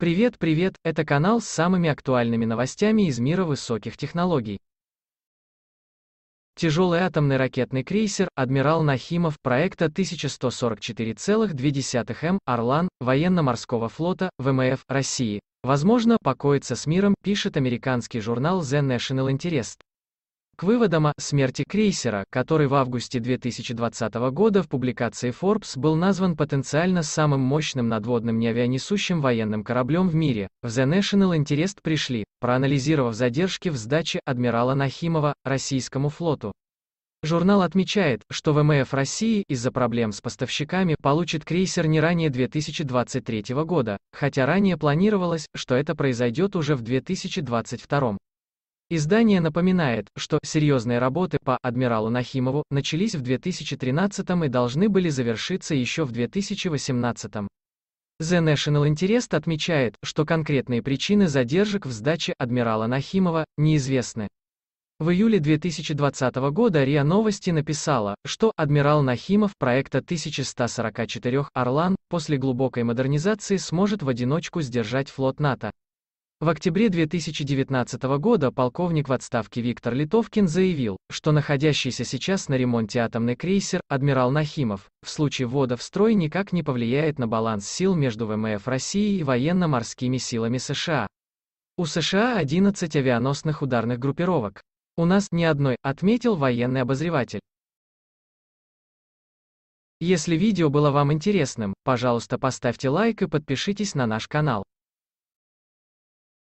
Привет, привет, это канал с самыми актуальными новостями из мира высоких технологий. Тяжелый атомный ракетный крейсер «Адмирал Нахимов» проекта 1144,2 М эм «Орлан» военно-морского флота ВМФ России, возможно, покоится с миром, пишет американский журнал The National Interest к выводам о «смерти крейсера», который в августе 2020 года в публикации Forbes был назван потенциально самым мощным надводным неавианесущим военным кораблем в мире. В The National Interest пришли, проанализировав задержки в сдаче адмирала Нахимова российскому флоту. Журнал отмечает, что ВМФ России из-за проблем с поставщиками получит крейсер не ранее 2023 года, хотя ранее планировалось, что это произойдет уже в 2022. Издание напоминает, что серьезные работы по «Адмиралу Нахимову» начались в 2013 и должны были завершиться еще в 2018. The National Interest отмечает, что конкретные причины задержек в сдаче «Адмирала Нахимова» неизвестны. В июле 2020 года РИА Новости написала, что «Адмирал Нахимов» проекта 1144 «Орлан» после глубокой модернизации сможет в одиночку сдержать флот НАТО. В октябре 2019 года полковник в отставке Виктор Литовкин заявил, что находящийся сейчас на ремонте атомный крейсер «Адмирал Нахимов» в случае ввода в строй никак не повлияет на баланс сил между ВМФ России и военно-морскими силами США. У США 11 авианосных ударных группировок. У нас ни одной, отметил военный обозреватель. Если видео было вам интересным, пожалуйста поставьте лайк и подпишитесь на наш канал.